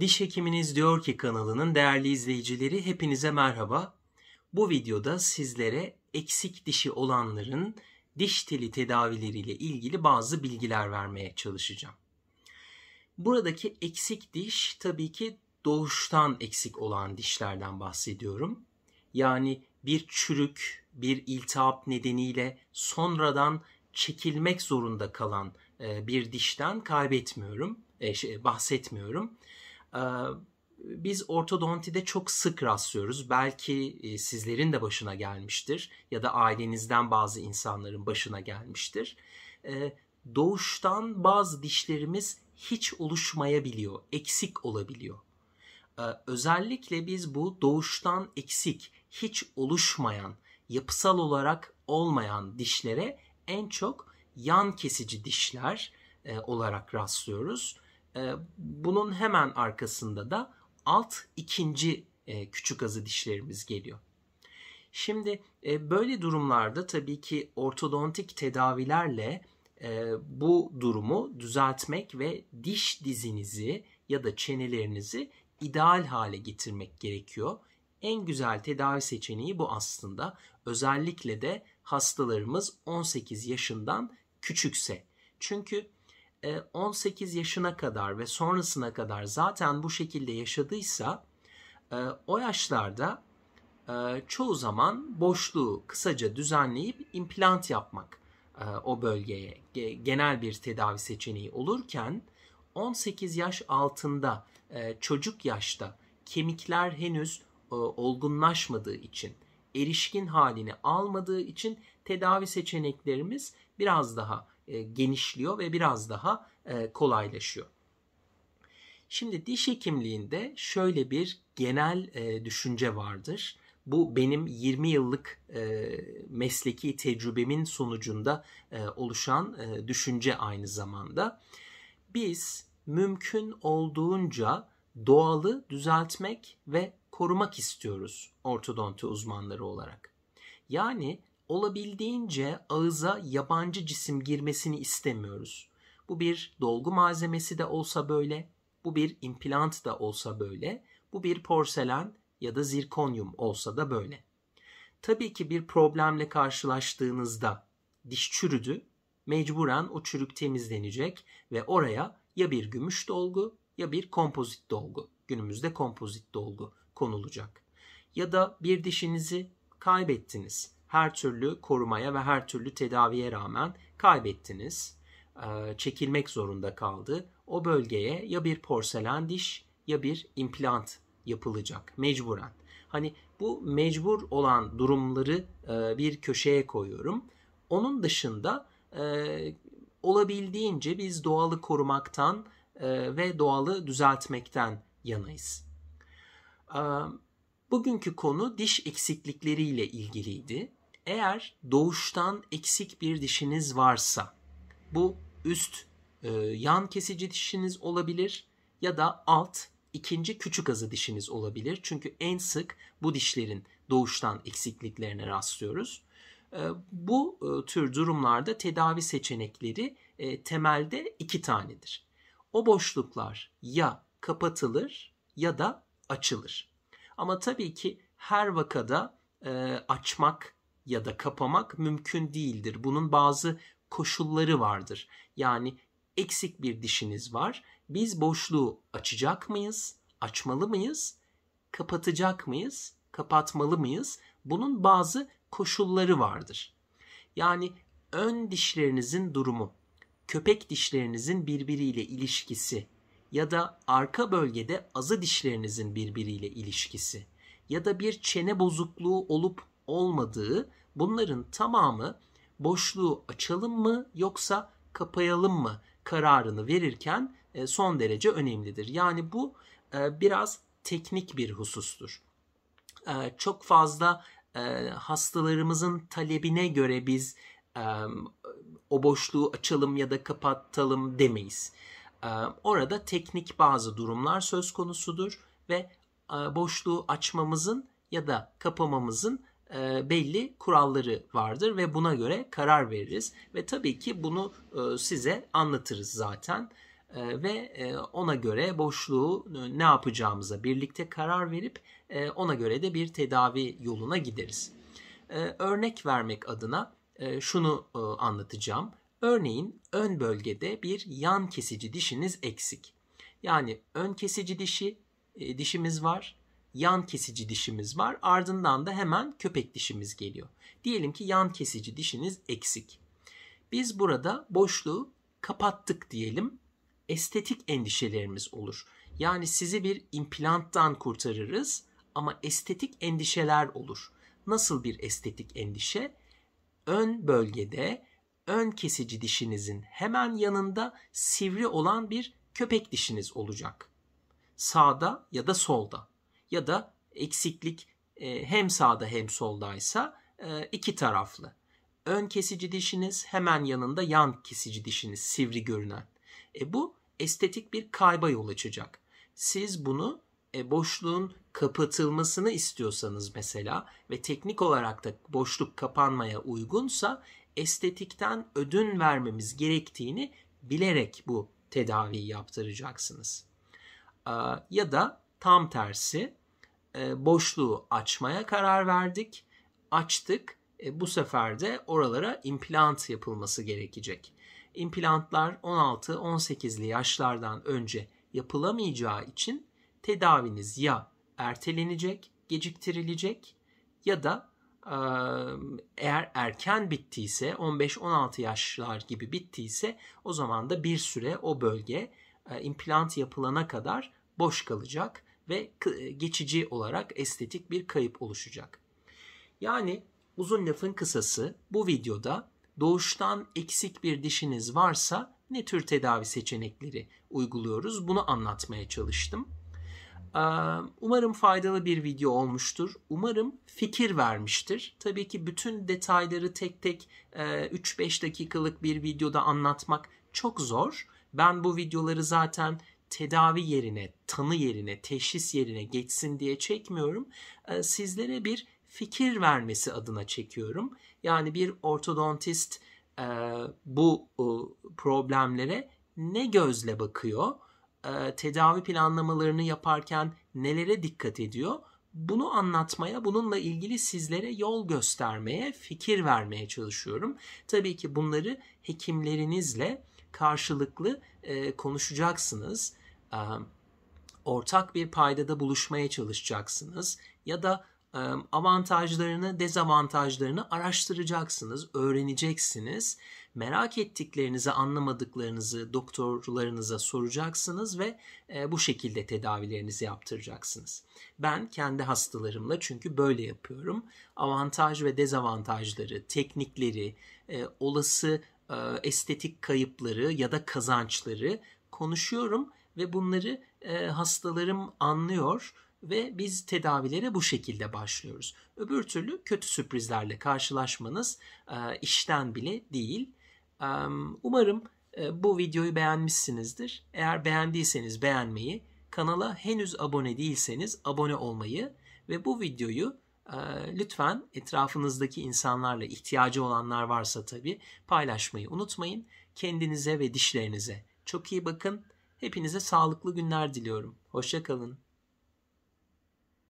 Diş Hekiminiz Diyor Ki kanalının değerli izleyicileri hepinize merhaba. Bu videoda sizlere eksik dişi olanların diş teli tedavileriyle ilgili bazı bilgiler vermeye çalışacağım. Buradaki eksik diş tabii ki doğuştan eksik olan dişlerden bahsediyorum. Yani bir çürük, bir iltihap nedeniyle sonradan çekilmek zorunda kalan e, bir dişten kaybetmiyorum, e, şey, bahsetmiyorum. Ee, biz ortodontide çok sık rastlıyoruz. Belki e, sizlerin de başına gelmiştir ya da ailenizden bazı insanların başına gelmiştir. Ee, doğuştan bazı dişlerimiz hiç oluşmayabiliyor, eksik olabiliyor. Ee, özellikle biz bu doğuştan eksik, hiç oluşmayan, yapısal olarak olmayan dişlere en çok yan kesici dişler e, olarak rastlıyoruz ee, bunun hemen arkasında da alt ikinci e, küçük azı dişlerimiz geliyor. Şimdi e, böyle durumlarda tabii ki ortodontik tedavilerle e, bu durumu düzeltmek ve diş dizinizi ya da çenelerinizi ideal hale getirmek gerekiyor. En güzel tedavi seçeneği bu aslında. Özellikle de hastalarımız 18 yaşından küçükse. Çünkü 18 e, yaşına kadar ve sonrasına kadar zaten bu şekilde yaşadıysa e, o yaşlarda e, çoğu zaman boşluğu kısaca düzenleyip implant yapmak o bölgeye genel bir tedavi seçeneği olurken 18 yaş altında çocuk yaşta kemikler henüz olgunlaşmadığı için erişkin halini almadığı için tedavi seçeneklerimiz biraz daha e, genişliyor ve biraz daha e, kolaylaşıyor. Şimdi diş hekimliğinde şöyle bir genel e, düşünce vardır. Bu benim 20 yıllık mesleki tecrübemin sonucunda oluşan düşünce aynı zamanda. Biz mümkün olduğunca doğalı düzeltmek ve korumak istiyoruz ortodonti uzmanları olarak. Yani olabildiğince ağıza yabancı cisim girmesini istemiyoruz. Bu bir dolgu malzemesi de olsa böyle, bu bir implant da olsa böyle, bu bir porselen ya da zirkonyum olsa da böyle. Tabii ki bir problemle karşılaştığınızda diş çürüdü, mecburen o çürük temizlenecek ve oraya ya bir gümüş dolgu ya bir kompozit dolgu, günümüzde kompozit dolgu konulacak. Ya da bir dişinizi kaybettiniz her türlü korumaya ve her türlü tedaviye rağmen kaybettiniz. Ee, çekilmek zorunda kaldı. O bölgeye ya bir porselen diş ya bir implant yapılacak mecburen. Hani bu mecbur olan durumları e, bir köşeye koyuyorum. Onun dışında e, olabildiğince biz doğalı korumaktan e, ve doğalı düzeltmekten yanayız. Ee, bugünkü konu diş eksiklikleriyle ilgiliydi. Eğer doğuştan eksik bir dişiniz varsa bu üst e, yan kesici dişiniz olabilir ya da alt ikinci küçük azı dişiniz olabilir. Çünkü en sık bu dişlerin doğuştan eksikliklerine rastlıyoruz. E, bu e, tür durumlarda tedavi seçenekleri e, temelde iki tanedir. O boşluklar ya kapatılır ya da açılır. Ama tabii ki her vakada e, açmak ya da kapamak mümkün değildir. Bunun bazı koşulları vardır. Yani eksik bir dişiniz var. Biz boşluğu açacak mıyız? Açmalı mıyız? Kapatacak mıyız? Kapatmalı mıyız? Bunun bazı koşulları vardır. Yani ön dişlerinizin durumu, köpek dişlerinizin birbiriyle ilişkisi ya da arka bölgede azı dişlerinizin birbiriyle ilişkisi ya da bir çene bozukluğu olup olmadığı bunların tamamı boşluğu açalım mı yoksa kapayalım mı kararını verirken e, son derece önemlidir. Yani bu e, biraz teknik bir husustur. E, çok fazla hastalarımızın talebine göre biz o boşluğu açalım ya da kapatalım demeyiz. Orada teknik bazı durumlar söz konusudur ve boşluğu açmamızın ya da kapamamızın e, belli kuralları vardır ve buna göre karar veririz. Ve tabii ki bunu e, size anlatırız zaten e, ve ona göre boşluğu ne yapacağımıza birlikte karar verip ona göre de bir tedavi yoluna gideriz. örnek vermek adına şunu anlatacağım. Örneğin ön bölgede bir yan kesici dişiniz eksik. Yani ön kesici dişi dişimiz var yan kesici dişimiz var. Ardından da hemen köpek dişimiz geliyor. Diyelim ki yan kesici dişiniz eksik. Biz burada boşluğu kapattık diyelim. Estetik endişelerimiz olur. Yani sizi bir implanttan kurtarırız ama estetik endişeler olur. Nasıl bir estetik endişe? Ön bölgede ön kesici dişinizin hemen yanında sivri olan bir köpek dişiniz olacak. Sağda ya da solda ya da eksiklik e, hem sağda hem soldaysa e, iki taraflı. Ön kesici dişiniz hemen yanında yan kesici dişiniz sivri görünen. E, bu estetik bir kayba yol açacak. Siz bunu e, boşluğun kapatılmasını istiyorsanız mesela ve teknik olarak da boşluk kapanmaya uygunsa estetikten ödün vermemiz gerektiğini bilerek bu tedaviyi yaptıracaksınız. Ya da tam tersi e, boşluğu açmaya karar verdik. Açtık. E, bu sefer de oralara implant yapılması gerekecek. İmplantlar 16-18'li yaşlardan önce yapılamayacağı için tedaviniz ya ertelenecek, geciktirilecek ya da e, eğer erken bittiyse 15-16 yaşlar gibi bittiyse o zaman da bir süre o bölge implant yapılana kadar boş kalacak ve geçici olarak estetik bir kayıp oluşacak. Yani uzun lafın kısası bu videoda doğuştan eksik bir dişiniz varsa ne tür tedavi seçenekleri uyguluyoruz bunu anlatmaya çalıştım. Umarım faydalı bir video olmuştur. Umarım fikir vermiştir. Tabii ki bütün detayları tek tek 3-5 dakikalık bir videoda anlatmak çok zor. Ben bu videoları zaten tedavi yerine, tanı yerine, teşhis yerine geçsin diye çekmiyorum. Ee, sizlere bir fikir vermesi adına çekiyorum. Yani bir ortodontist e, bu e, problemlere ne gözle bakıyor, e, tedavi planlamalarını yaparken nelere dikkat ediyor, bunu anlatmaya, bununla ilgili sizlere yol göstermeye, fikir vermeye çalışıyorum. Tabii ki bunları hekimlerinizle karşılıklı e, konuşacaksınız. E, ortak bir paydada buluşmaya çalışacaksınız ya da e, avantajlarını, dezavantajlarını araştıracaksınız, öğreneceksiniz. Merak ettiklerinizi, anlamadıklarınızı doktorlarınıza soracaksınız ve e, bu şekilde tedavilerinizi yaptıracaksınız. Ben kendi hastalarımla çünkü böyle yapıyorum. Avantaj ve dezavantajları, teknikleri, e, olası e, estetik kayıpları ya da kazançları konuşuyorum ve bunları e, hastalarım anlıyor ve biz tedavilere bu şekilde başlıyoruz. Öbür türlü kötü sürprizlerle karşılaşmanız e, işten bile değil. E, umarım e, bu videoyu beğenmişsinizdir. Eğer beğendiyseniz beğenmeyi, kanala henüz abone değilseniz abone olmayı ve bu videoyu ee, lütfen etrafınızdaki insanlarla ihtiyacı olanlar varsa tabii paylaşmayı unutmayın. Kendinize ve dişlerinize çok iyi bakın. Hepinize sağlıklı günler diliyorum. Hoşçakalın.